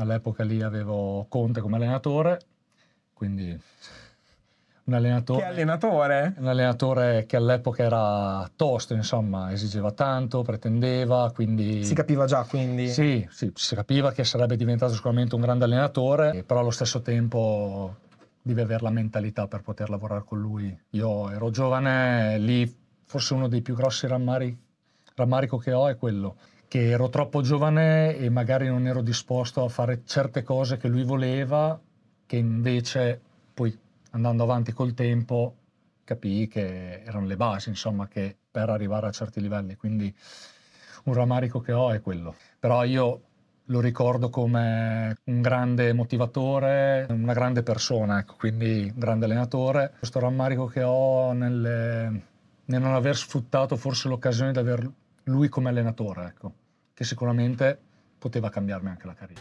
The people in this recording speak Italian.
all'epoca lì avevo Conte come allenatore, quindi un allenatore, che allenatore? Un allenatore che all'epoca era tosto, insomma, esigeva tanto, pretendeva, quindi... Si capiva già, quindi? Sì, sì, si capiva che sarebbe diventato sicuramente un grande allenatore, però allo stesso tempo devi avere la mentalità per poter lavorare con lui. Io ero giovane, lì forse uno dei più grossi rammari, rammarico che ho è quello che ero troppo giovane e magari non ero disposto a fare certe cose che lui voleva, che invece poi andando avanti col tempo capii che erano le basi, insomma, che per arrivare a certi livelli. Quindi un rammarico che ho è quello. Però io lo ricordo come un grande motivatore, una grande persona, ecco, quindi un grande allenatore. Questo rammarico che ho nel, nel non aver sfruttato forse l'occasione di averlo lui come allenatore, ecco, che sicuramente poteva cambiarmi anche la carriera.